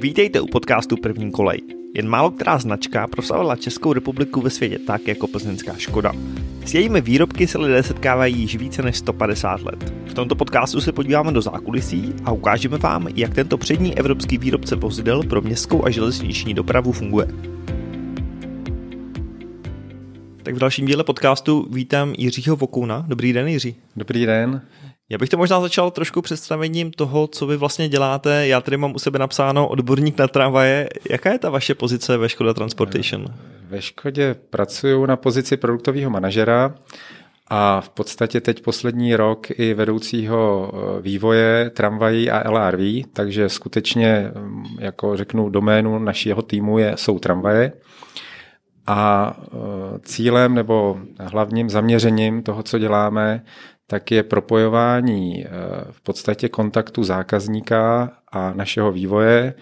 Vítejte u podcastu První kolej. Jen málo která značka proslavila Českou republiku ve světě tak jako plzeňská Škoda. S jejími výrobky se lidé setkávají již více než 150 let. V tomto podcastu se podíváme do zákulisí a ukážeme vám, jak tento přední evropský výrobce vozidel pro městskou a železniční dopravu funguje. Tak v dalším díle podcastu vítám Jiřího Vokouna. Dobrý den, Jiří. Dobrý den. Já bych to možná začal trošku představením toho, co vy vlastně děláte. Já tady mám u sebe napsáno odborník na tramvaje. Jaká je ta vaše pozice ve Škoda Transportation? Ve Škodě pracuju na pozici produktového manažera a v podstatě teď poslední rok i vedoucího eh, vývoje tramvají a LRV, takže skutečně, mm, jako řeknu, doménu našeho týmu je, jsou tramvaje. A eh, cílem nebo hlavním zaměřením toho, co děláme, tak je propojování eh, v podstatě kontaktu zákazníka a našeho vývoje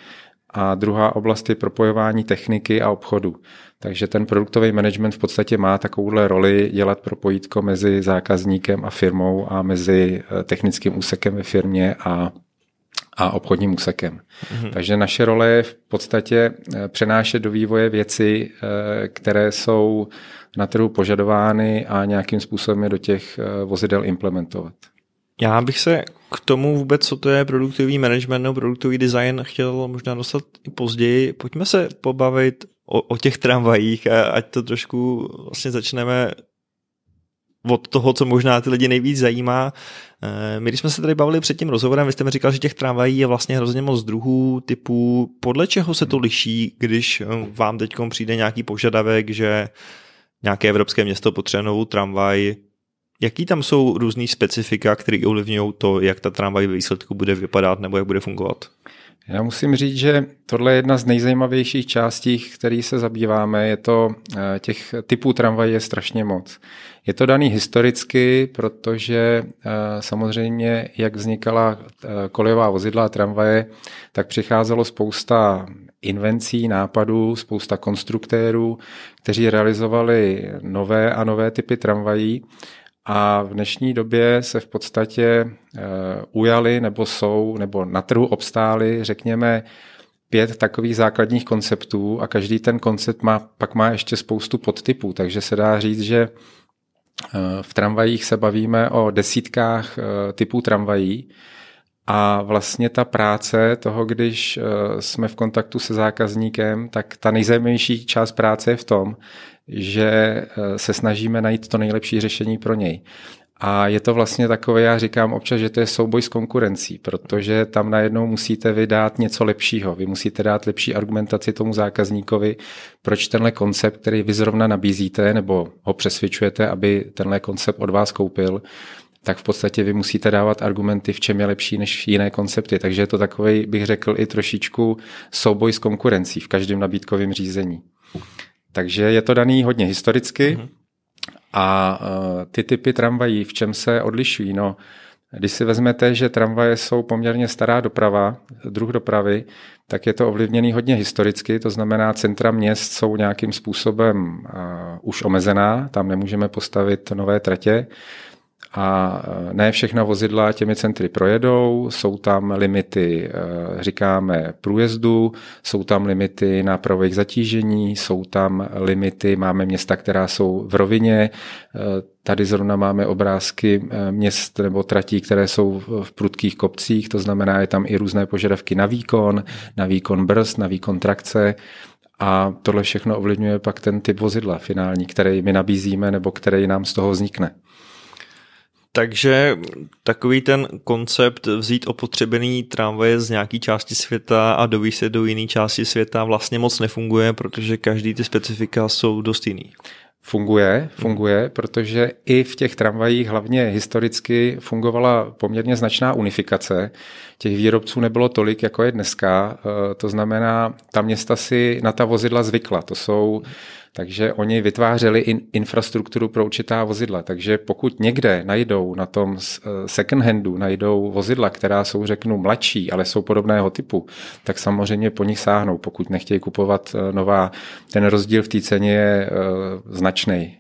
a druhá oblast je propojování techniky a obchodu. Takže ten produktový management v podstatě má takovouhle roli dělat propojítko mezi zákazníkem a firmou a mezi eh, technickým úsekem ve firmě a a obchodním úsekem. Mm-hmm. Takže naše role je v podstatě eh, přenášet do vývoje věci, které jsou na trhu požadovány a nějakým způsobem je do těch eh, vozidel implementovat. Já bych se k tomu vůbec, co to je produktový management nebo produktový design, chtěl možná dostat i později. Pojďme se pobavit o, o těch tramvajích a ať to trošku vlastně začneme od toho, co možná ty lidi nejvíc zajímá. Eh, my když jsme se tady bavili před tím rozhovorem, vy jste mi říkal, že těch tramvají je vlastně hrozně moc druhů, typů. Podle čeho se to liší, když eh, vám teď přijde nějaký požadavek, že uh, nějaké evropské město potřebuje novou tramvaj. Jaký tam jsou různý specifika, které ovlivňují to, jak ta tramvaj výsledku bude vypadat nebo jak bude fungovat? Já musím říct, že tohle je jedna z nejzajímavějších částí, který se zabýváme. Je to, eh, těch typů tramvají je strašně moc. Je to daný historicky, protože eh, samozřejmě, jak vznikala eh, kolejová vozidla a tramvaje, tak přicházelo spousta invencí, nápadů, spousta konstruktérů, kteří realizovali nové a nové typy tramvají a v dnešní době se v podstatě eh, ujali nebo jsou, nebo na trhu obstály, řekněme, pět takových základních konceptů a každý ten koncept má, pak má ještě spoustu podtypů, takže se dá říct, že eh, v tramvajích se bavíme o desítkách eh, typů tramvají a vlastně ta práce toho, když jsme v kontaktu se zákazníkem, tak ta nejzajímavější část práce je v tom, že eh, se snažíme najít to nejlepší řešení pro něj. A je to vlastně takové, já říkám občas, že to je souboj s konkurencí, protože tam najednou musíte vydat něco lepšího. Vy musíte dát lepší argumentaci tomu zákazníkovi, proč tenhle koncept, který vy zrovna nabízíte, nebo ho přesvědčujete, aby tenhle koncept od vás koupil, tak v podstatě vy musíte dávat argumenty, v čem je lepší než jiné koncepty. Takže je to takový, bych řekl, i trošičku souboj s konkurencí v každém nabídkovém řízení. Takže je to daný hodně historicky. Mm-hmm. A e, ty typy tramvají, v čem se odlišují? No, když si vezmete, že tramvaje jsou poměrně stará doprava, druh dopravy, tak je to ovlivněný hodně historicky, to znamená centra měst jsou nějakým způsobem uh, už omezená, tam nemůžeme postavit nové tratě a e, ne všechna vozidla těmi centry projedou, jsou tam limity, e, říkáme, průjezdu, jsou tam limity na provejch zatížení, jsou tam limity, máme města, která jsou v rovině, e, Tady zrovna máme obrázky měst nebo tratí, které jsou v prudkých kopcích, to znamená, je tam i různé požadavky na výkon, na výkon brzd, na výkon trakce. A tohle všechno ovlivňuje pak ten typ vozidla finální, který my nabízíme nebo který nám z toho vznikne. Takže takový ten koncept vzít opotřebený tramvaje z nějaké části světa a dovíš se do jiné části světa vlastně moc nefunguje, protože každý ty specifika jsou dost jiný. Funguje, hmm. funguje, protože i v těch tramvajích hlavně historicky fungovala poměrně značná unifikace, těch výrobců nebylo tolik, jako je dneska. Eh, to znamená, ta města si na ta vozidla zvykla. To jsou, takže oni vytvářeli in, infrastrukturu pro určitá vozidla. Takže pokud někde najdou na tom eh, second handu, najdou vozidla, která jsou, řeknu, mladší, ale jsou podobného typu, tak samozřejmě po nich sáhnou, pokud nechtějí kupovat eh, nová. Ten rozdíl v té ceně je značný.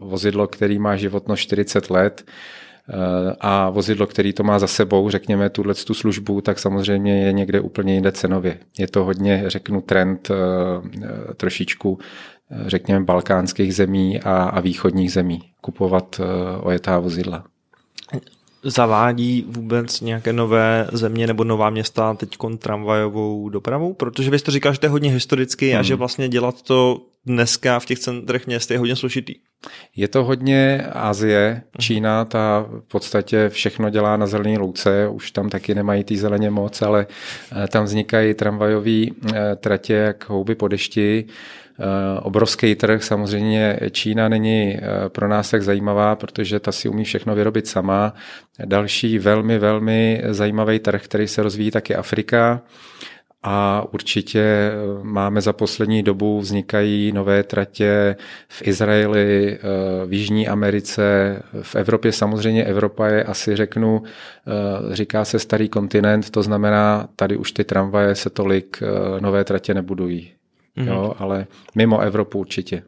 Vozidlo, který má životnost 40 let, Eh, a vozidlo, který to má za sebou, řekněme tuhle tu službu, tak samozřejmě je někde úplně jinde cenově. Je to hodně, řeknu, trend eh, eh, trošičku, řekněme, balkánských zemí a, a východních zemí kupovat ojetá vozidla zavádí vůbec nějaké nové země nebo nová města teď tramvajovou dopravu? Protože vy jste říkal, že to je hodně historicky hmm. a že hmm. vlastně dělat to dneska v těch centrech měst je hodně složitý. Je to hodně Azie, mhm. Čína, ta v podstatě všechno dělá na zelené louce, už tam taky nemají ty zeleně moc, ale eh, tam vznikají tramvajové eh, tratě jak houby po dešti Eh, obrovský trh, samozřejmě Čína není eh, pro nás tak zajímavá, protože ta si umí všechno vyrobit sama. Další velmi, velmi zajímavý trh, který se rozvíjí, tak je Afrika. A určitě eh, máme za poslední dobu vznikají nové tratě v Izraeli, v Jižní Americe, v Evropě samozřejmě. Evropa je asi, řeknu, říká se starý kontinent, to znamená, tady už ty tramvaje se tolik nové tratě nebudují mm-hmm. jo, ale mimo Evropu určitě.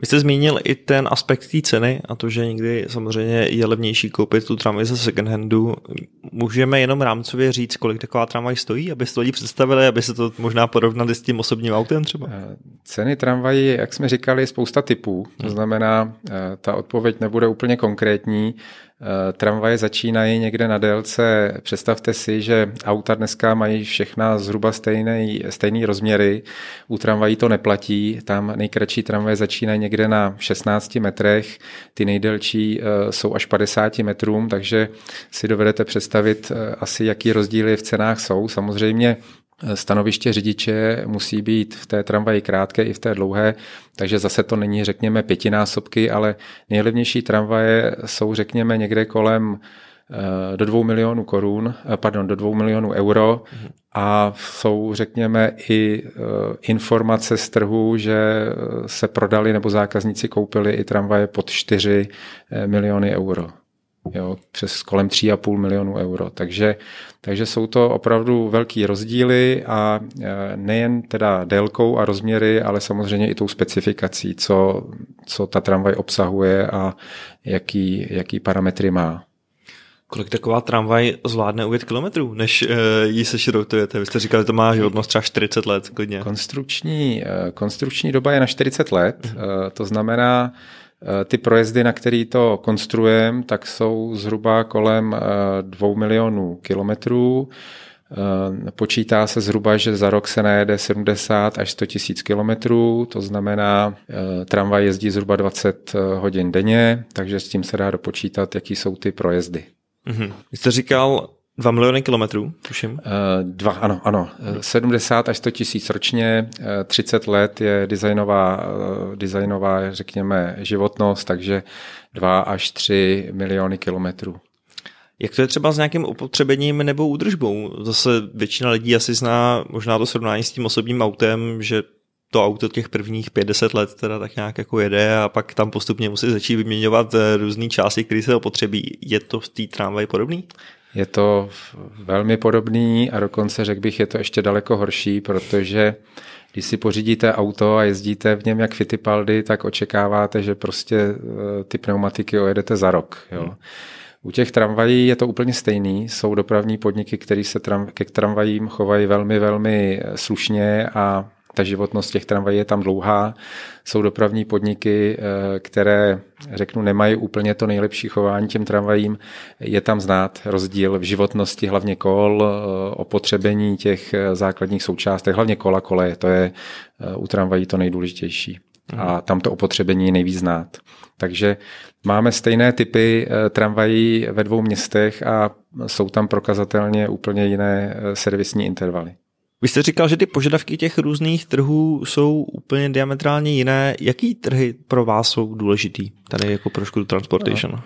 Vy jste zmínil i ten aspekt té ceny a to, že někdy samozřejmě je levnější koupit tu tramvaj ze handu. Můžeme jenom rámcově říct, kolik taková tramvaj stojí, aby to lidi představili, aby se to možná porovnali s tím osobním autem třeba? Eh, ceny tramvají, jak jsme říkali, je spousta typů. To hmm. znamená, eh, ta odpověď nebude úplně konkrétní. Eh, tramvaje začínají někde na délce. Představte si, že auta dneska mají všechna zhruba stejné, stejné rozměry. U tramvají to neplatí. Tam nejkratší tramvaje začínají někde na 16 metrech, ty nejdelší eh, jsou až 50 metrům, takže si dovedete představit eh, asi, jaký rozdíly v cenách jsou. Samozřejmě Stanoviště řidiče musí být v té tramvaji krátké i v té dlouhé, takže zase to není, řekněme, pětinásobky, ale nejlevnější tramvaje jsou, řekněme, někde kolem eh, do 2 milionů korun, eh, pardon, do 2 milionů euro a jsou, řekněme, i eh, informace z trhu, že se prodali nebo zákazníci koupili i tramvaje pod 4 miliony euro jo, přes kolem 3,5 milionů euro. Takže, takže jsou to opravdu velký rozdíly a e, nejen teda délkou a rozměry, ale samozřejmě i tou specifikací, co, co ta tramvaj obsahuje a jaký, jaký parametry má. Kolik taková tramvaj zvládne ujet kilometrů, než uh, e, ji se šroutujete? Vy jste říkali, že to má životnost třeba 40 let klidně. Konstrukční, e, konstrukční doba je na 40 let, mhm. to znamená, Eh, ty projezdy, na který to konstruujeme, tak jsou zhruba kolem 2 eh, milionů kilometrů. Eh, počítá se zhruba, že za rok se najede 70 až 100 tisíc kilometrů, to znamená, tramvaj jezdí zhruba 20 hodin denně, takže s tím se dá dopočítat, jaký jsou ty projezdy. Mm-hmm. Vy jste říkal, 2 miliony kilometrů, tuším. Uh, dva, ano, ano. 70 eh, až 100 tisíc ročně, 30 eh, let je designová, designová, řekněme, životnost, takže 2 až 3 miliony kilometrů. Jak to je třeba s nějakým opotřebením nebo údržbou? Zase většina lidí asi zná možná to srovnání s tím osobním autem, že to auto těch prvních 50 let teda tak nějak jako jede a pak tam postupně musí začít vyměňovat různé části, které se opotřebí. Je to v té tramvaj podobný? Je to velmi podobný a dokonce řekl bych, je to ještě daleko horší, protože když si pořídíte auto a jezdíte v něm jak Fittipaldi, tak očekáváte, že prostě e, ty pneumatiky ojedete za rok. Jo. Hmm. U těch tramvají je to úplně stejný. Jsou dopravní podniky, které se tram, ke tramvajím chovají velmi, velmi e, slušně a ta životnost těch tramvají je tam dlouhá. Jsou dopravní podniky, eh, které, řeknu, nemají úplně to nejlepší chování těm tramvajím. Je tam znát rozdíl v životnosti, hlavně kol, eh, opotřebení těch eh, základních součástek, hlavně kola koleje, to je u tramvají to nejdůležitější. Mhm. A tam to opotřebení je nejvíc znát. Takže máme stejné typy tramvají ve dvou městech a jsou tam prokazatelně úplně jiné servisní intervaly. Vy jste říkal, že ty požadavky těch různých trhů jsou úplně diametrálně jiné. Jaký trhy pro vás jsou důležitý tady jako pro Škodu Transportation? No.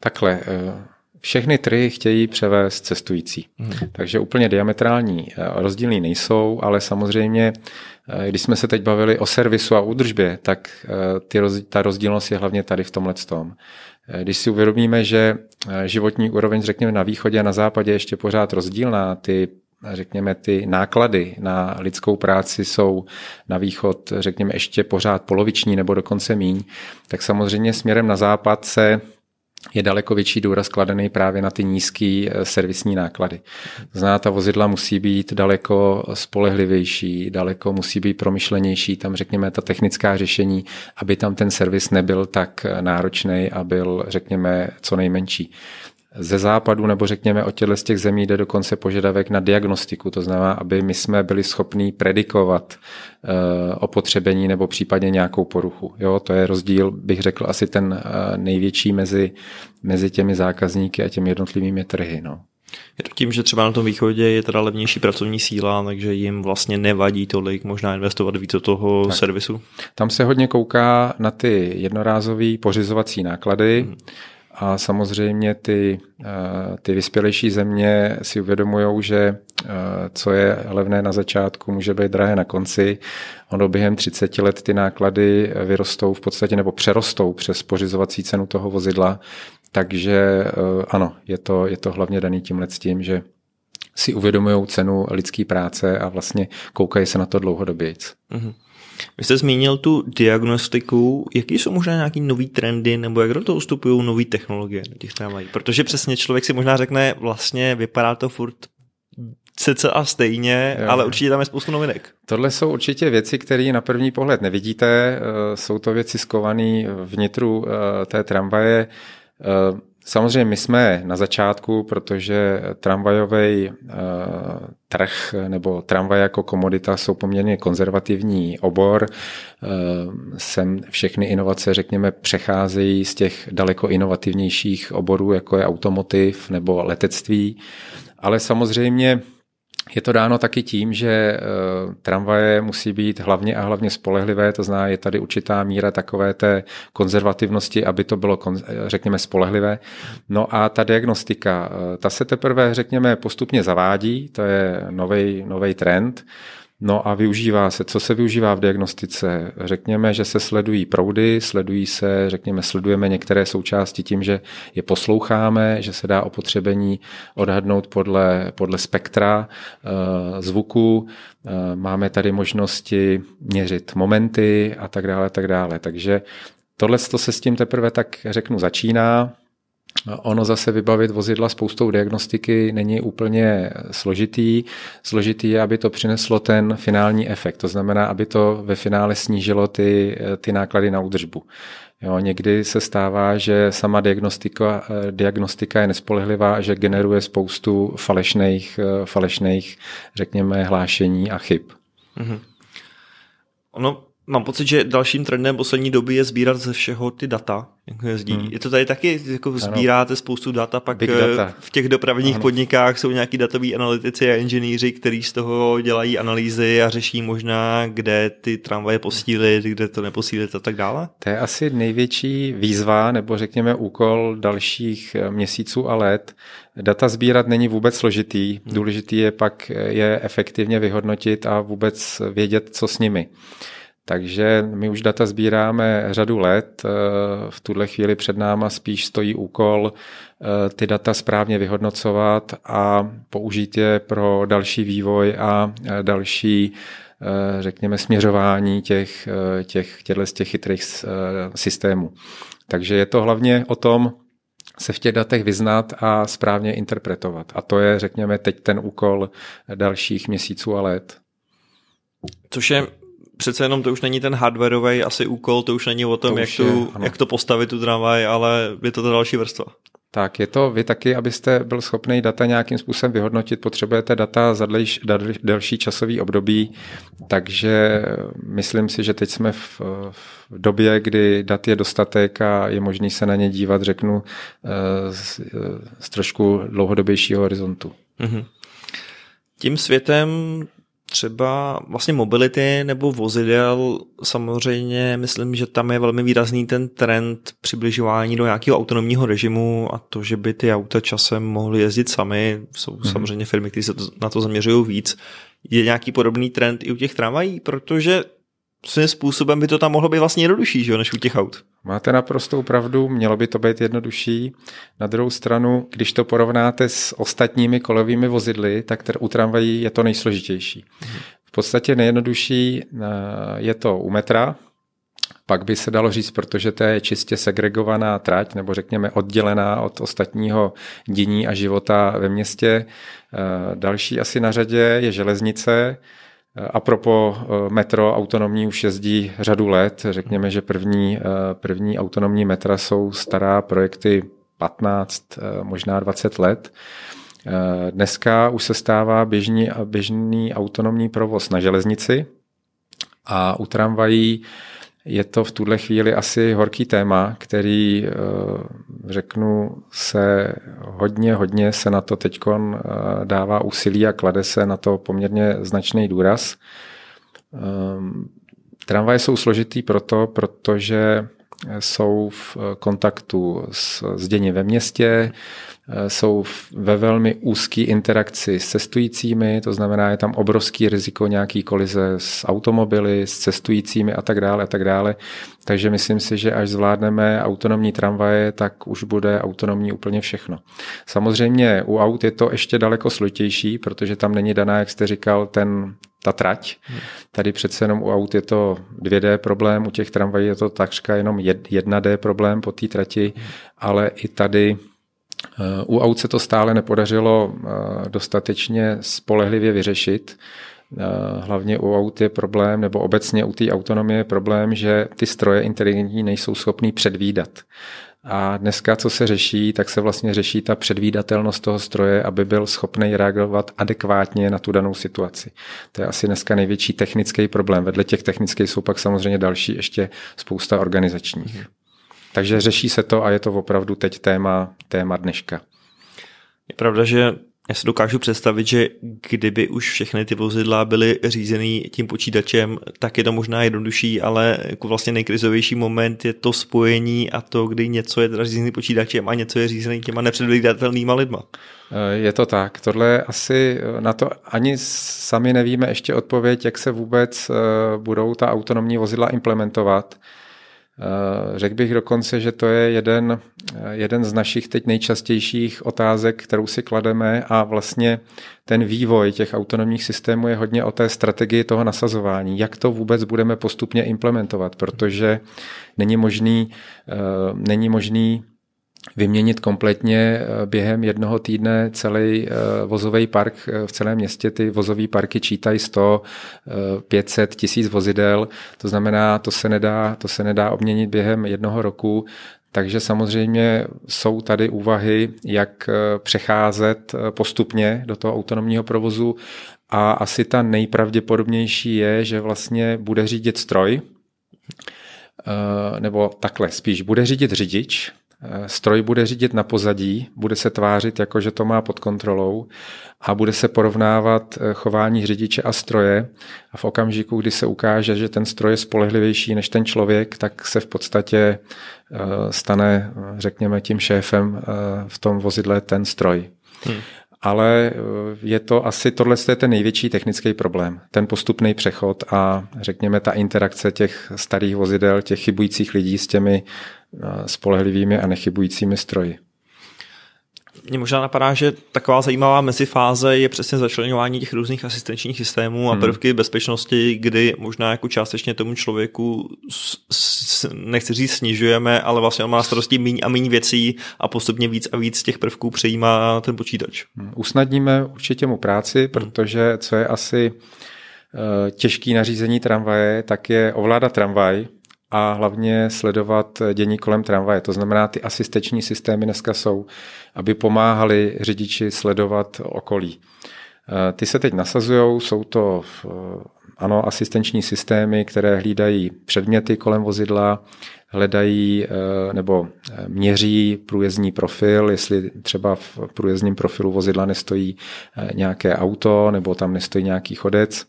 Takhle, eh, všechny trhy chtějí převést cestující. Hmm. Takže úplně diametrální eh, rozdíly nejsou, ale samozřejmě, eh, když jsme se teď bavili o servisu a údržbě, tak ty, ta rozdílnost je hlavně tady v tomhle tom. Když si uvědomíme, že životní úroveň, řekněme, na východě a na západě ještě pořád rozdílná, ty řekněme, ty náklady na lidskou práci jsou na východ, řekněme, ještě pořád poloviční nebo dokonce míň, tak samozřejmě směrem na západ se je daleko větší důraz kladený právě na ty nízké eh, servisní náklady. Zná, ta vozidla musí být daleko spolehlivější, daleko musí být promyšlenější, tam řekněme ta technická řešení, aby tam ten servis nebyl tak eh, náročný a byl, řekněme, co nejmenší. Ze západu nebo řekněme od těchto z těch zemí jde dokonce požadavek na diagnostiku, to znamená, aby my jsme byli schopní predikovat eh, opotřebení nebo případně nějakou poruchu. Jo, to je rozdíl, bych řekl, asi ten eh, největší mezi, mezi těmi zákazníky a těmi jednotlivými trhy. No. Je to tím, že třeba na tom východě je teda levnější pracovní síla, takže jim vlastně nevadí tolik možná investovat víc do toho tak. servisu? Tam se hodně kouká na ty jednorázové pořizovací náklady, hmm. A samozřejmě ty, eh, ty vyspělejší země si uvědomují, že eh, co je levné na začátku, může být drahé na konci. Ono během 30 let ty náklady eh, vyrostou v podstatě nebo přerostou přes pořizovací cenu toho vozidla. Takže ano, je to, je to hlavně daný tímhle s tím, že si uvědomují cenu lidské práce a vlastně koukají se na to dlouhodobějc. Mm-hmm. Vy jste zmínil tu diagnostiku. Jaký jsou možná nějaký nový trendy, nebo jak do toho vstupují nové technologie do těch tramvají? Protože přesně člověk si možná řekne, vlastně vypadá to furt cca stejně, jo. ale určitě tam je spoustu novinek. Tohle jsou určitě věci, které na první pohled nevidíte. Eh, jsou to věci skované vnitru eh, té tramvaje. Eh, Samozřejmě my jsme na začátku, protože tramvajový uh, eh, trh nebo tramvaj jako komodita jsou poměrně konzervativní obor. Uh, sem všechny inovace, řekněme, přecházejí z těch daleko inovativnějších oborů, jako je automotiv nebo letectví. Ale samozřejmě je to dáno taky tím, že e, tramvaje musí být hlavně a hlavně spolehlivé, to zná, je tady určitá míra takové té konzervativnosti, aby to bylo, e, řekněme, spolehlivé. No a ta diagnostika, e, ta se teprve, řekněme, postupně zavádí, to je nový trend. No a využívá se, co se využívá v diagnostice? Řekněme, že se sledují proudy, sledují se, řekněme, sledujeme některé součásti tím, že je posloucháme, že se dá opotřebení odhadnout podle, podle spektra e, zvuku, e, máme tady možnosti měřit momenty a tak dále, tak dále. Takže tohle se s tím teprve tak řeknu začíná, Ono zase vybavit vozidla spoustou diagnostiky není úplně složitý. Složitý je, aby to přineslo ten finální efekt, to znamená, aby to ve finále snížilo ty, ty náklady na údržbu. Jo, někdy se stává, že sama diagnostika, diagnostika je nespolehlivá, že generuje spoustu falešných, falešných řekněme, hlášení a chyb. Mm-hmm. Ono Mám pocit, že dalším trendem poslední doby je sbírat ze všeho ty data. Hmm. Je to tady taky, jako sbíráte spoustu data, pak eh, data. v těch dopravních ano. podnikách jsou nějaký datoví analytici a inženýři, kteří z toho dělají analýzy a řeší možná, kde ty tramvaje posílit, kde to neposílit a tak dále. To je asi největší výzva, nebo řekněme úkol dalších eh, měsíců a let. Data sbírat není vůbec složitý, hmm. důležitý je pak eh, je efektivně vyhodnotit a vůbec vědět, co s nimi. Takže my už data sbíráme řadu let. Eh, v tuhle chvíli před náma spíš stojí úkol eh, ty data správně vyhodnocovat a použít je pro další vývoj a eh, další řekněme, směřování těch, těch, těchto z těch chytrých systémů. Takže je to hlavně o tom, se v těch datech vyznat a správně interpretovat. A to je, řekněme, teď ten úkol dalších měsíců a let. Což je přece jenom to už není ten hardwareový asi úkol, to už není o tom, to jak, tu, je, tu, jak to postavit tu tramvaj, ale je to ta další vrstva. Tak, je to vy taky, abyste byl schopný data nějakým způsobem vyhodnotit, potřebujete data za dlejš, delší časový období, takže myslím si, že teď jsme v, v době, kdy dat je dostatek a je možný se na ně dívat, řeknu, eh, z, eh, z trošku dlouhodobějšího horizontu. Mm-hmm. Tím světem třeba vlastně mobility nebo vozidel, samozřejmě myslím, že tam je velmi výrazný ten trend přibližování do nějakého autonomního režimu a to, že by ty auta časem mohly jezdit sami, jsou hmm. samozřejmě firmy, které se na to zaměřují víc. Je nějaký podobný trend i u těch tramvají, protože svým způsobem by to tam mohlo být vlastně jednodušší, že jo, než u těch aut. Máte naprostou pravdu, mělo by to být jednodušší. Na druhou stranu, když to porovnáte s ostatními kolovými vozidly, tak u tramvají je to nejsložitější. Mhm. V podstatě nejjednodušší eh, je to u metra, pak by se dalo říct, protože to je čistě segregovaná trať, nebo řekněme oddělená od ostatního dění a života ve městě. Eh, další asi na řadě je železnice, Eh, a propo eh, metro autonomní už jezdí řadu let. Řekněme, že první, eh, první autonomní metra jsou stará projekty 15, možná 20 let. Dneska už se stává běžný, běžný autonomní provoz na železnici a u tramvají je to v tuhle chvíli asi horký téma, který, eh, řeknu, se hodně, hodně se na to teď eh, dává úsilí a klade se na to poměrně značný důraz. Ehm, tramvaje jsou složitý proto, protože jsou v kontaktu s, s dění ve městě, jsou ve velmi úzké interakci s cestujícími, to znamená, je tam obrovský riziko nějaký kolize s automobily, s cestujícími a tak dále a tak dále. Takže myslím si, že až zvládneme autonomní tramvaje, tak už bude autonomní úplně všechno. Samozřejmě u aut je to ještě daleko složitější, protože tam není daná, jak jste říkal, ten ta trať. Hmm. Tady přece jenom u aut je to 2D problém, u těch tramvají je to takřka jenom 1D problém po té trati, hmm. ale i tady eh, u aut se to stále nepodařilo eh, dostatečně spolehlivě vyřešit. Eh, hlavně u aut je problém, nebo obecně u té autonomie je problém, že ty stroje inteligentní nejsou schopný předvídat. A dneska, co se řeší, tak se vlastně řeší ta předvídatelnost toho stroje, aby byl schopný reagovat adekvátně na tu danou situaci. To je asi dneska největší technický problém. Vedle těch technických jsou pak samozřejmě další ještě spousta organizačních. Hmm. Takže řeší se to a je to opravdu teď téma, téma dneška. Je pravda, že já si dokážu představit, že kdyby už všechny ty vozidla byly řízený tím počítačem, tak je to možná jednodušší, ale jako vlastně nejkrizovější moment je to spojení a to, kdy něco je teda řízený počítačem a něco je řízený těma nepředvídatelnýma lidma. Eh, je to tak. Tohle asi eh, na to ani sami nevíme ještě odpověď, jak se vůbec eh, budou ta autonomní vozidla implementovat. Eh, řekl bych dokonce, že to je jeden, eh, jeden z našich teď nejčastějších otázek, kterou si klademe a vlastně ten vývoj těch autonomních systémů je hodně o té strategii toho nasazování, jak to vůbec budeme postupně implementovat, protože není možný, eh, není možný vyměnit kompletně eh, během jednoho týdne celý eh, vozový park eh, v celém městě. Ty vozové parky čítají 100, 500, tisíc vozidel, to znamená, to se nedá, to se nedá obměnit během jednoho roku, takže samozřejmě jsou tady úvahy, jak přecházet postupně do toho autonomního provozu a asi ta nejpravděpodobnější je, že vlastně bude řídit stroj, nebo takhle spíš, bude řídit řidič, Eh, stroj bude řídit na pozadí, bude se tvářit jako, že to má pod kontrolou a bude se porovnávat eh, chování řidiče a stroje a v okamžiku, kdy se ukáže, že ten stroj je spolehlivější než ten člověk, tak se v podstatě eh, stane, řekněme, tím šéfem v tom vozidle ten stroj. Hmm ale je to asi, tohle je ten největší technický problém. Ten postupný přechod a řekněme ta interakce těch starých vozidel, těch chybujících lidí s těmi spolehlivými a nechybujícími stroji. Mně možná napadá, že taková zajímavá mezifáze je přesně začlenování těch různých asistenčních systémů a hmm. prvky hmm. bezpečnosti, kdy možná jako částečně tomu člověku, nechci říct snižujeme, ale vlastně on má starosti míň a míň věcí a postupně víc a víc těch prvků přejímá ten počítač. Hmm, usnadníme určitě mu práci, hmm. protože co je asi eh, těžký nařízení tramvaje, tak je ovládat tramvaj, a hlavně sledovat dění kolem tramvaje. To znamená, ty asisteční systémy dneska jsou, aby pomáhali řidiči sledovat okolí. Eh, ty se teď nasazují, jsou to eh, ano, asistenční systémy, které hlídají předměty kolem vozidla, hledají eh, nebo měří průjezdní profil, jestli třeba v průjezdním profilu vozidla nestojí nějaké auto nebo tam nestojí nějaký chodec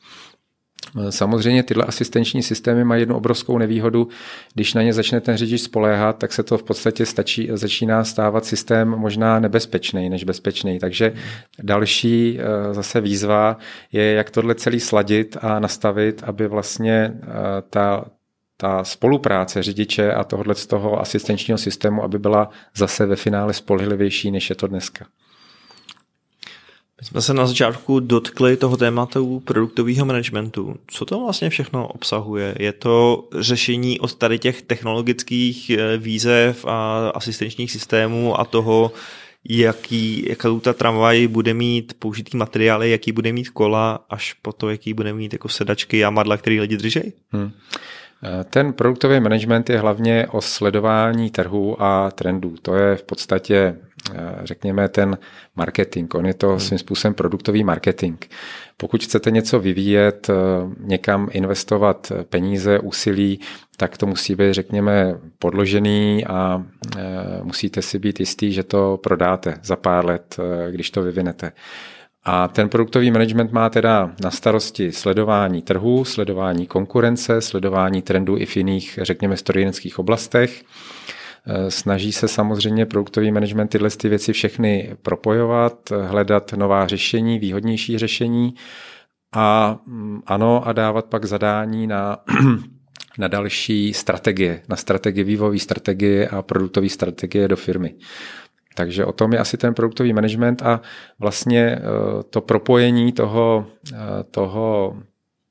Samozřejmě tyhle asistenční systémy mají jednu obrovskou nevýhodu, když na ně začne ten řidič spoléhat, tak se to v podstatě stačí, začíná stávat systém možná nebezpečný než bezpečný. Takže další eh, zase výzva je, jak tohle celý sladit a nastavit, aby vlastně eh, ta, ta spolupráce řidiče a tohle z toho asistenčního systému, aby byla zase ve finále spolehlivější, než je to dneska. My jsme se na začátku dotkli toho tématu produktového managementu. Co to vlastně všechno obsahuje? Je to řešení od tady těch technologických eh, výzev a asistenčních systémů a toho, jaký, jakou ta tramvaj bude mít použitý materiály, jaký bude mít kola, až po to, jaký bude mít jako sedačky a madla, který lidi držej? Hmm. Ten produktový management je hlavně o sledování trhu a trendů. To je v podstatě, eh, řekněme, ten marketing. On je to hmm. svým způsobem produktový marketing. Pokud chcete něco vyvíjet, eh, někam investovat peníze, úsilí, tak to musí být, řekněme, podložený a eh, musíte si být jistý, že to prodáte za pár let, když to vyvinete. A ten produktový management má teda na starosti sledování trhu, sledování konkurence, sledování trendů i v jiných, řekněme, strojenských oblastech. Eh, snaží se samozřejmě produktový management tyhle ty věci všechny propojovat, hledat nová řešení, výhodnější řešení a mm, ano, a dávat pak zadání na, na další strategie, na strategie vývojové strategie a produktové strategie do firmy. Takže o tom je asi ten produktový management a vlastně eh, to propojení toho, eh, toho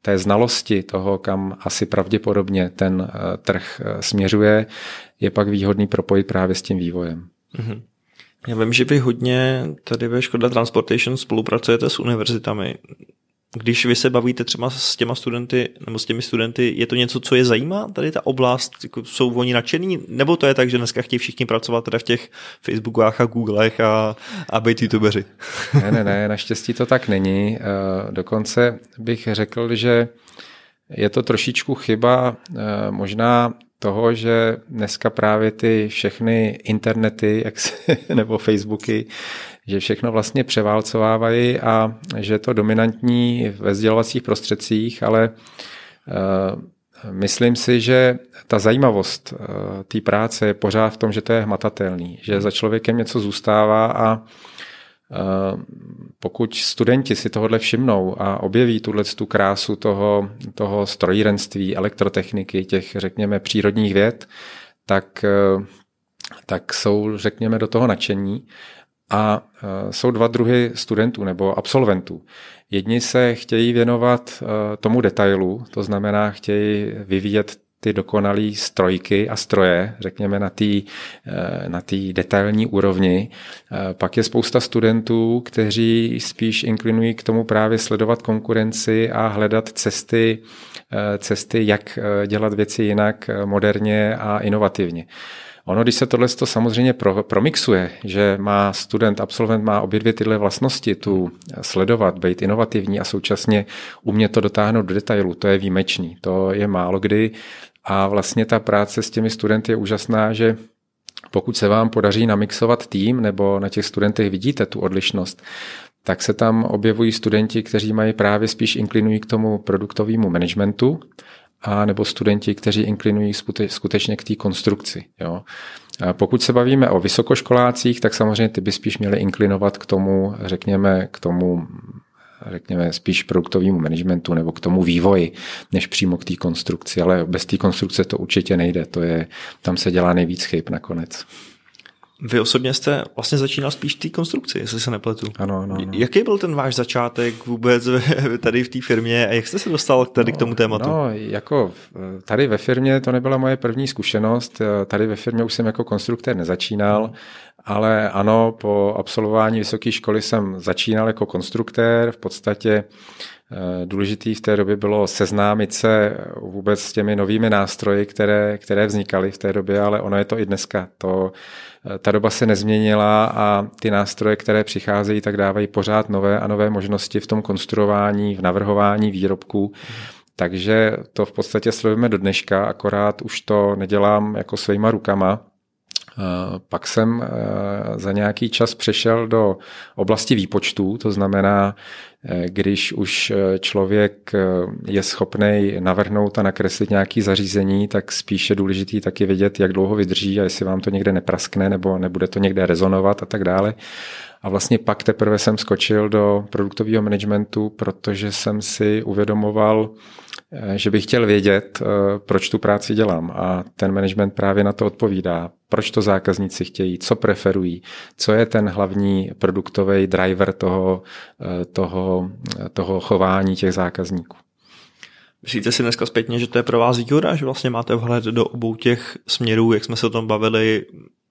té znalosti toho, kam asi pravděpodobně ten eh, trh směřuje, je pak výhodný propojit právě s tím vývojem. Mm-hmm. Já vím, že vy hodně tady ve Škoda Transportation spolupracujete s univerzitami když vy se bavíte třeba s těma studenty, nebo s těmi studenty, je to něco, co je zajímá? Tady ta oblast, jako jsou oni nadšení? Nebo to je tak, že dneska chtějí všichni pracovat teda v těch Facebookách a Googlech a, a být youtubeři? Ne, ne, ne, naštěstí to tak není. Eh, dokonce bych řekl, že je to trošičku chyba eh, možná toho, že dneska právě ty všechny internety jak se, nebo Facebooky, že všechno vlastně převálcovávají a že je to dominantní ve sdělovacích prostředcích, ale eh, myslím si, že ta zajímavost eh, té práce je pořád v tom, že to je hmatatelný, že za člověkem něco zůstává a Eh, pokud studenti si tohle všimnou a objeví tuhle tu krásu toho, toho strojírenství, elektrotechniky, těch, řekněme, přírodních věd, tak, eh, tak jsou, řekněme, do toho nadšení. A eh, jsou dva druhy studentů nebo absolventů. Jedni se chtějí věnovat tomu detailu, to znamená, chtějí vyvíjet ty dokonalé strojky a stroje, řekněme na té eh, na tý detailní úrovni. Eh, pak je spousta studentů, kteří spíš inklinují k tomu právě sledovat konkurenci a hledat cesty, eh, cesty jak dělat věci jinak, moderně a inovativně. Ono, když se tohle to samozřejmě promixuje, že má student, absolvent má obě dvě tyhle vlastnosti, tu sledovat, být inovativní a současně umět to dotáhnout do detailu, to je výjimečný. To je málo kdy a vlastně ta práce s těmi studenty je úžasná, že pokud se vám podaří namixovat tým nebo na těch studentech vidíte tu odlišnost, tak se tam objevují studenti, kteří mají právě spíš inklinují k tomu produktovému managementu, a nebo studenti, kteří inklinují skutečně k té konstrukci. Jo. A pokud se bavíme o vysokoškolácích, tak samozřejmě ty by spíš měly inklinovat k tomu, řekněme, k tomu řekněme, spíš produktovému managementu nebo k tomu vývoji, než přímo k té konstrukci. Ale bez té konstrukce to určitě nejde. To je, tam se dělá nejvíc chyb nakonec. Vy osobně jste vlastně začínal spíš té konstrukci, jestli se nepletu. Ano, ano, ano. Jaký byl ten váš začátek vůbec tady v té firmě a jak jste se dostal tady no, k tomu no, tématu? No, jako eh, tady ve firmě to nebyla moje první zkušenost. Eh, tady ve firmě už jsem jako konstruktor nezačínal, ale ano, po absolvování vysoké školy jsem začínal jako konstruktér. V podstatě Eh, důležitý v té době bylo seznámit se vůbec s těmi novými nástroji, které, které vznikaly v té době, ale ono je to i dneska. To, eh, ta doba se nezměnila a ty nástroje, které přicházejí, tak dávají pořád nové a nové možnosti v tom konstruování, v navrhování výrobků. Takže to v podstatě sledujeme do dneška, akorát už to nedělám jako svýma rukama, Eh, pak jsem eh, za nějaký čas přešel do oblasti výpočtů, to znamená, eh, když už člověk je schopný navrhnout a nakreslit nějaké zařízení, tak spíše důležitý taky vědět, jak dlouho vydrží a jestli vám to někde nepraskne nebo nebude to někde rezonovat a tak dále. A vlastně pak teprve jsem skočil do produktového managementu, protože jsem si uvědomoval, Eh, že bych chtěl vědět, eh, proč tu práci dělám a ten management právě na to odpovídá, proč to zákazníci chtějí, co preferují, co je ten hlavní produktový driver toho, eh, toho, toho chování těch zákazníků. Myslíte si dneska zpětně, že to je pro vás výhoda, že vlastně máte vhled do obou těch směrů, jak jsme se o tom bavili,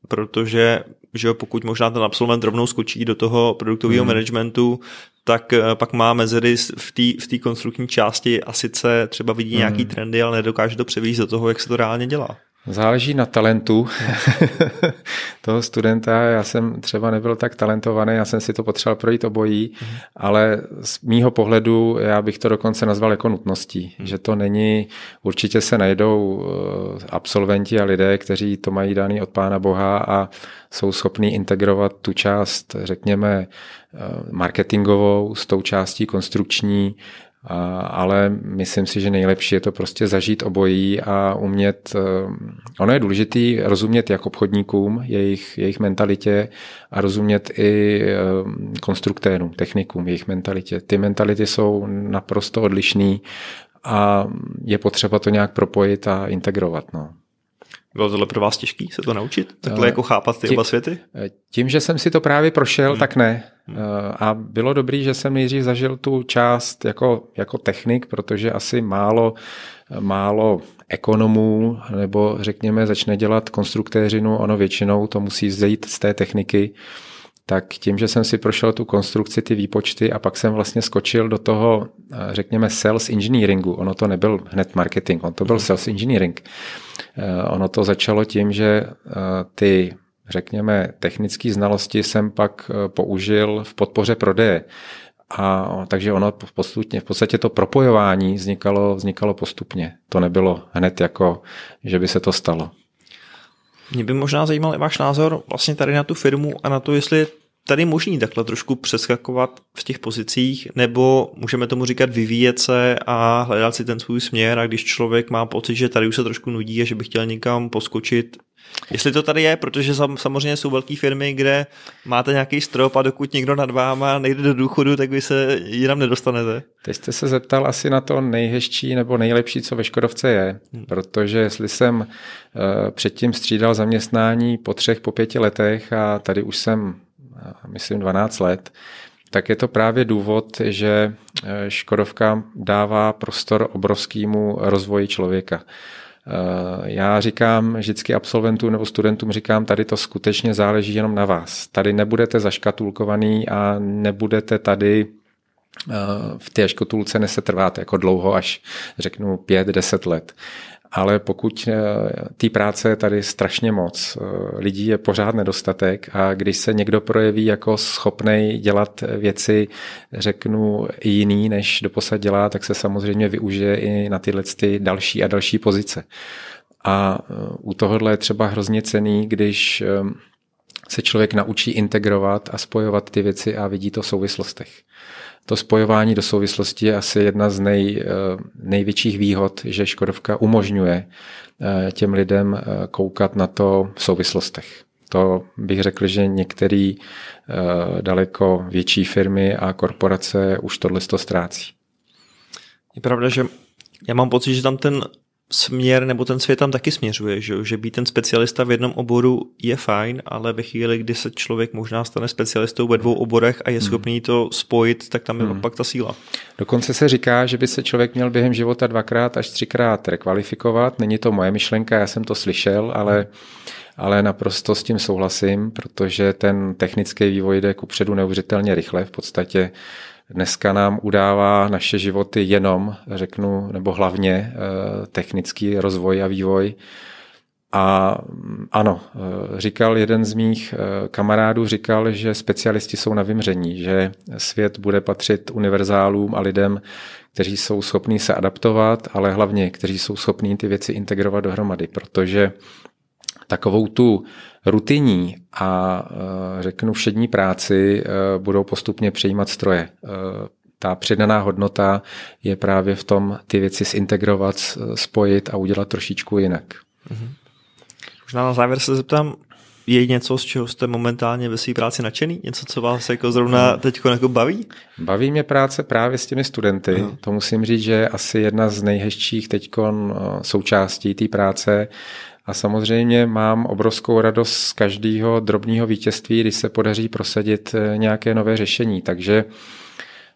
protože že pokud možná ten absolvent rovnou skočí do toho produktového hmm. managementu, tak eh, pak má mezery v té v konstruktní části a sice třeba vidí hmm. nějaký trendy, ale nedokáže to převíst do toho, jak se to reálně dělá. Záleží na talentu toho studenta. Já jsem třeba nebyl tak talentovaný, já jsem si to potřeboval projít obojí, mm. ale z mýho pohledu já bych to dokonce nazval jako nutností, mm. že to není, určitě se najdou eh, absolventi a lidé, kteří to mají daný od Pána Boha a jsou schopní integrovat tu část, řekněme, eh, marketingovou s tou částí konstrukční, ale myslím si, že nejlepší je to prostě zažít obojí a umět, eh, ono je důležitý rozumět jak obchodníkům, jejich, jejich mentalitě a rozumět i eh, konstruktérům, technikům, jejich mentalitě. Ty mentality jsou naprosto odlišný a je potřeba to nějak propojit a integrovat. No. Bylo tohle pro vás těžké se to naučit? Takhle eh, jako chápat ty tím, oba světy? Tím, že jsem si to právě prošel, hmm. tak ne. Eh, a bylo dobrý, že jsem nejdřív zažil tu část jako, jako technik, protože asi málo, málo ekonomů nebo řekněme začne dělat konstruktéřinu, ono většinou to musí zejít z té techniky, tak tím, že jsem si prošel tu konstrukci, ty výpočty a pak jsem vlastně skočil do toho, eh, řekněme, sales engineeringu. Ono to nebyl hned marketing, on to byl sales engineering. Eh, ono to začalo tím, že ty řekněme, technické znalosti jsem pak eh, použil v podpoře prodeje. A takže ono postupně, v podstatě to propojování vznikalo, vznikalo postupně. To nebylo hned jako, že by se to stalo. Mě by možná zajímal i váš názor vlastně tady na tu firmu a na to, jestli je tady možný takhle trošku přeskakovat v těch pozicích, nebo můžeme tomu říkat vyvíjet se a hledat si ten svůj směr a když člověk má pocit, že tady už se trošku nudí a že by chtěl někam poskočit, Jestli to tady je, protože sam, samozřejmě jsou velké firmy, kde máte nějaký strop a dokud někdo nad váma nejde do důchodu, tak vy se jinam nedostanete. Teď jste se zeptal asi na to nejhezčí nebo nejlepší, co ve Škodovce je, hmm. protože jestli jsem uh, předtím střídal zaměstnání po třech, po pěti letech a tady už jsem, eh, myslím, 12 let, tak je to právě důvod, že eh, Škodovka dává prostor obrovskému rozvoji člověka. Eh, já říkám vždycky absolventům nebo studentům, říkám, tady to skutečně záleží jenom na vás. Tady nebudete zaškatulkovaný a nebudete tady eh, v té škotulce nesetrváte jako dlouho, až řeknu 5-10 let ale pokud eh, té práce je tady strašně moc, eh, lidí je pořád nedostatek a když se někdo projeví jako schopný dělat věci, řeknu, jiný, než doposud dělá, tak se samozřejmě využije i na tyhle ty další a další pozice. A eh, u tohohle je třeba hrozně cený, když se člověk naučí integrovat a spojovat ty věci a vidí to v souvislostech to spojování do souvislosti je asi jedna z nej, eh, největších výhod, že Škodovka umožňuje eh, těm lidem eh, koukat na to v souvislostech. To bych řekl, že některé daleko větší firmy a korporace už tohle to ztrácí. Je pravda, že já mám pocit, že tam ten směr nebo ten svět tam taky směřuje, že, že být ten specialista v jednom oboru je fajn, ale ve chvíli, kdy se člověk možná stane specialistou ve dvou oborech a je hmm. to spojit, tak tam je hmm. pak ta síla. Dokonce se říká, že by se člověk měl během života dvakrát až třikrát rekvalifikovat. Není to moje myšlenka, já jsem to slyšel, ale, ale naprosto s tím souhlasím, protože ten technický vývoj jde kupředu neuvěřitelně rychle. V podstatě Dneska nám udává naše životy jenom, řeknu, nebo hlavně eh, technický rozvoj a vývoj. A mm, ano, eh, říkal jeden z mých eh, kamarádů, říkal, že specialisti jsou na vymření, že svět bude patřit univerzálům a lidem, kteří jsou schopní se adaptovat, ale hlavně, kteří jsou schopní ty věci integrovat dohromady, protože takovou tu rutinní a eh, řeknu všední práci eh, budou postupně přejímat stroje. Eh, ta přidaná hodnota je právě v tom ty věci zintegrovat, spojit a udělat trošičku jinak. Mhm. Možná na závěr se zeptám, je něco, z čeho jste momentálně ve své práci nadšený? Něco, co vás jako zrovna hmm. teď jako baví? Baví mě práce právě s těmi studenty. Uh-huh. To musím říct, že je asi jedna z nejhezčích teď součástí té práce, a samozřejmě mám obrovskou radost z každého drobného vítězství, když se podaří prosadit eh, nějaké nové řešení. Takže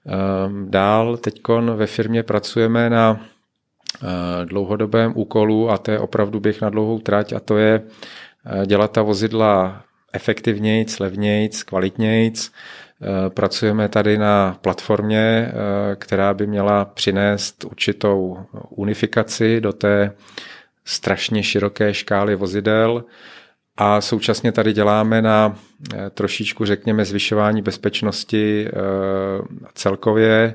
ehm, dál teď ve firmě pracujeme na eh, dlouhodobém úkolu a to je opravdu běh na dlouhou trať a to je eh, dělat ta vozidla efektivnějc, levnějc, kvalitnějc. Pracujeme tady na platformě, která by měla přinést určitou unifikaci do té strašně široké škály vozidel a současně tady děláme na eh, trošičku, řekněme, zvyšování bezpečnosti eh, celkově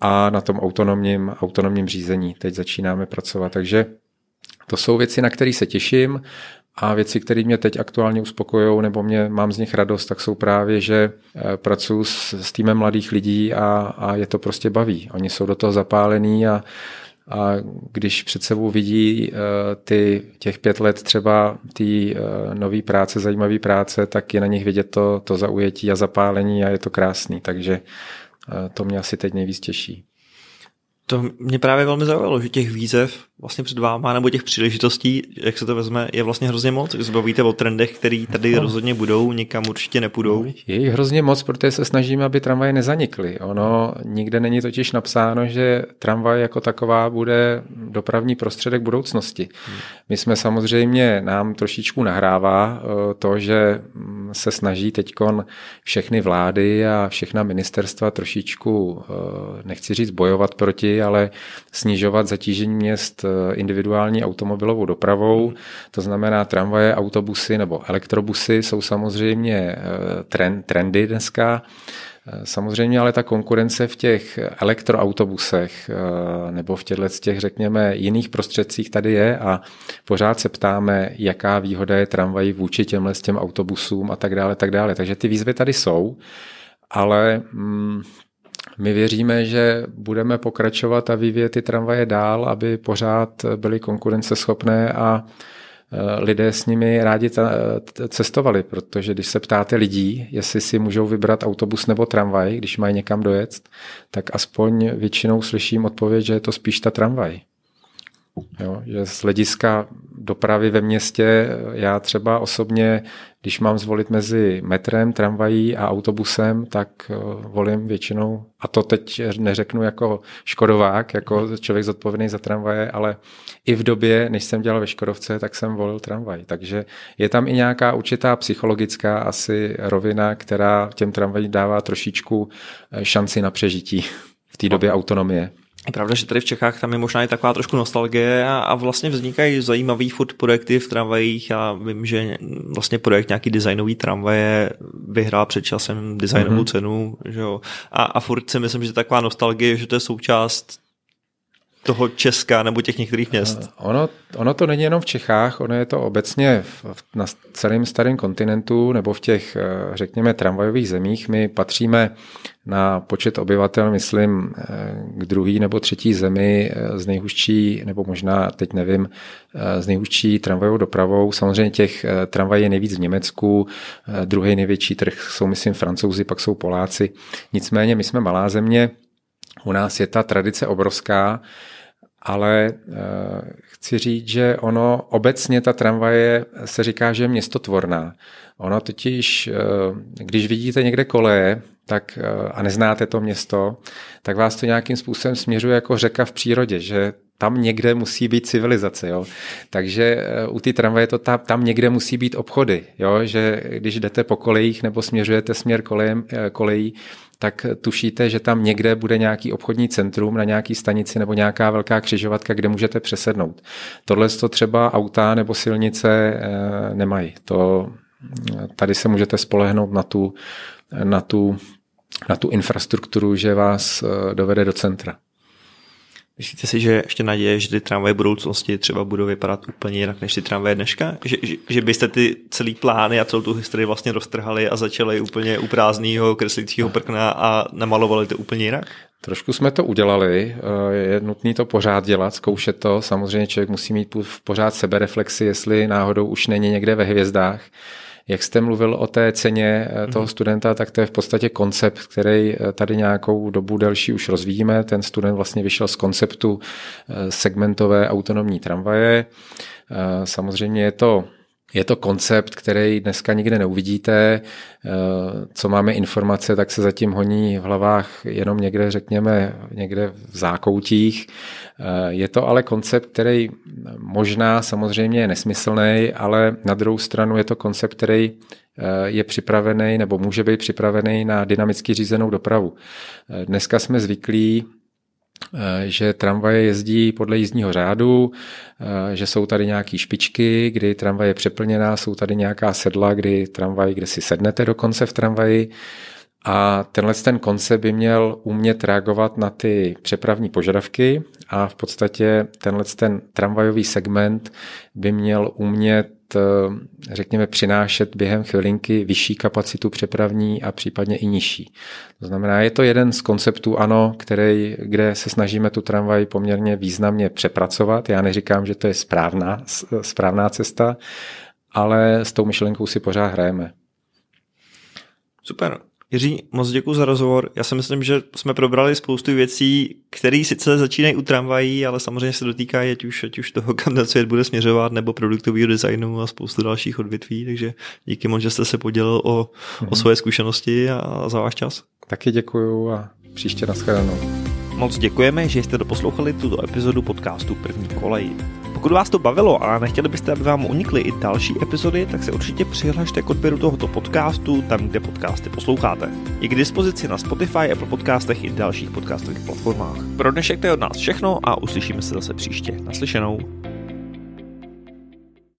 a na tom autonomním, autonomním řízení. Teď začínáme pracovat, takže to jsou věci, na které se těším a věci, které mě teď aktuálně uspokojují nebo mě, mám z nich radost, tak jsou právě, že eh, pracuji s, s týmem mladých lidí a, a je to prostě baví. Oni jsou do toho zapálení a a když před sebou vidí eh, ty, těch pět let třeba ty eh, nové práce, zajímavé práce, tak je na nich vidět to, to zaujetí a zapálení a je to krásný. Takže eh, to mě asi teď nejvíc těší. To mě právě velmi zaujalo, že těch výzev vlastně před váma nebo těch příležitostí, jak se to vezme, je vlastně hrozně moc. zbavíte o trendech, které tady no. rozhodně budou, nikam určitě nepůjdou. No, je jich hrozně moc, protože se snažíme, aby tramvaje nezanikly. Ono nikde není totiž napsáno, že tramvaj jako taková bude dopravní prostředek budoucnosti. Hmm. My jsme samozřejmě, nám trošičku nahrává eh, to, že mm, se snaží teď všechny vlády a všechna ministerstva trošičku, eh, nechci říct bojovat proti, ale snižovat zatížení měst eh, individuální automobilovou dopravou. Hmm. To znamená tramvaje, autobusy nebo elektrobusy jsou samozřejmě eh, trend, trendy dneska. Eh, samozřejmě ale ta konkurence v těch elektroautobusech nebo v těchto těch, řekněme, jiných prostředcích tady je a pořád se ptáme, jaká výhoda je tramvají vůči těmhle těm autobusům a tak dále, tak dále. Takže ty výzvy tady jsou, ale... Mm, my věříme, že budeme pokračovat a vyvíjet ty tramvaje dál, aby pořád byly konkurenceschopné a e, lidé s nimi rádi cestovali, protože když se ptáte lidí, jestli si můžou vybrat autobus nebo tramvaj, když mají někam dojet, tak aspoň většinou slyším odpověď, že je to spíš ta tramvaj. Jo, že z hlediska dopravy ve městě, já třeba osobně, když mám zvolit mezi metrem, tramvají a autobusem, tak eh, volím většinou, a to teď neřeknu jako škodovák, jako člověk zodpovědný za tramvaje, ale i v době, než jsem dělal ve Škodovce, tak jsem volil tramvaj. Takže je tam i nějaká určitá psychologická asi rovina, která těm tramvajím dává trošičku eh, šanci na přežití v té no. době autonomie. Je pravda, že tady v Čechách tam je možná i taková trošku nostalgie a, a vlastně vznikají zajímavý food projekty v tramvajích. a vím, že vlastně projekt nějaký designový tramvaje vyhrál před časem designovou mm-hmm. cenu. Že jo? A, a furt si myslím, že taková nostalgie, že to je součást toho Česka nebo těch některých měst? Eh, ono, ono to není jenom v Čechách, ono je to obecně v, na celém starém kontinentu nebo v těch, eh, řekněme, tramvajových zemích. My patříme na počet obyvatel, myslím, eh, k druhý nebo třetí zemi z nejhužší, nebo možná, teď nevím, z nejhužší tramvajovou dopravou. Samozřejmě těch tramvají je nejvíc v Německu, druhý největší trh jsou, myslím, francouzi, pak jsou Poláci. Nicméně my jsme malá země, u nás je ta tradice obrovská ale eh, chci říct, že ono obecně ta tramvaje se říká, že je městotvorná. Ono totiž, eh, když vidíte někde koleje tak, eh, a neznáte to město, tak vás to nějakým způsobem směřuje jako řeka v přírodě, že tam někde musí být civilizace. Jo? Takže u té tramvaje to ta, tam někde musí být obchody. Jo? Že když jdete po kolejích nebo směřujete směr kolejem, kolejí, tak tušíte, že tam někde bude nějaký obchodní centrum na nějaký stanici nebo nějaká velká křižovatka, kde můžete přesednout. Tohle to třeba auta nebo silnice eh, nemají. To, eh, tady se můžete spolehnout na tu, na tu, na tu infrastrukturu, že vás eh, dovede do centra. Myslíte si, že ještě naděje, že ty tramvaje budoucnosti třeba budou vypadat úplně jinak než ty tramvaje dneška? Že, že, že byste ty celý plány a celou tu historii vlastně roztrhali a začali úplně u prázdného kreslícího prkna a namalovali to úplně jinak? Trošku jsme to udělali, eh, je nutné to pořád dělat, zkoušet to. Samozřejmě člověk musí mít pořád sebereflexy, jestli náhodou už není někde ve hvězdách. Jak jste mluvil o té ceně eh, toho mhm. studenta, tak to je v podstatě koncept, který eh, tady nějakou dobu delší už rozvíjíme. Ten student vlastně vyšel z konceptu eh, segmentové autonomní tramvaje. Samozřejmě je to je to koncept, který dneska nikde neuvidíte. Eh, co máme informace, tak se zatím honí v hlavách jenom někde, řekněme, někde v zákoutích. Eh, je to ale koncept, který možná samozřejmě je nesmyslný, ale na druhou stranu je to koncept, který eh, je připravený nebo může být připravený na dynamicky řízenou dopravu. Dneska jsme zvyklí Eh, že tramvaje jezdí podle jízdního řádu, eh, že jsou tady nějaké špičky, kdy tramvaj je přeplněná, jsou tady nějaká sedla, kdy tramvaj, kde si sednete dokonce v tramvaji a tenhle ten koncept by měl umět reagovat na ty přepravní požadavky a v podstatě tenhle ten tramvajový segment by měl umět eh, řekněme, přinášet během chvilinky vyšší kapacitu přepravní a případně i nižší. To znamená, je to jeden z konceptů, ano, který, kde se snažíme tu tramvaj poměrně významně přepracovat. Já neříkám, že to je správná, správná cesta, ale s tou myšlenkou si pořád hrajeme. Super. Jiří, moc děkuji za rozhovor. Já si myslím, že jsme probrali spoustu věcí, které sice začínají u tramvají, ale samozřejmě se dotýkají ať už, ať už toho, kam ten svět bude směřovat, nebo produktového designu a spoustu dalších odvětví. Takže díky moc, že jste se podělil o, mm. o mhm. svoje zkušenosti a za váš čas. Taky děkuji a příště nashledanou. Moc děkujeme, že jste doposlouchali tuto epizodu podcastu První kolej. Pokud vás to bavilo a nechtěli byste, aby vám unikly i další epizody, tak se určitě přihlašte k odběru tohoto podcastu tam, kde podcasty posloucháte. Je k dispozici na Spotify, Apple Podcastech i dalších podcastových platformách. Pro dnešek to je od nás všechno a uslyšíme se zase příště. Naslyšenou.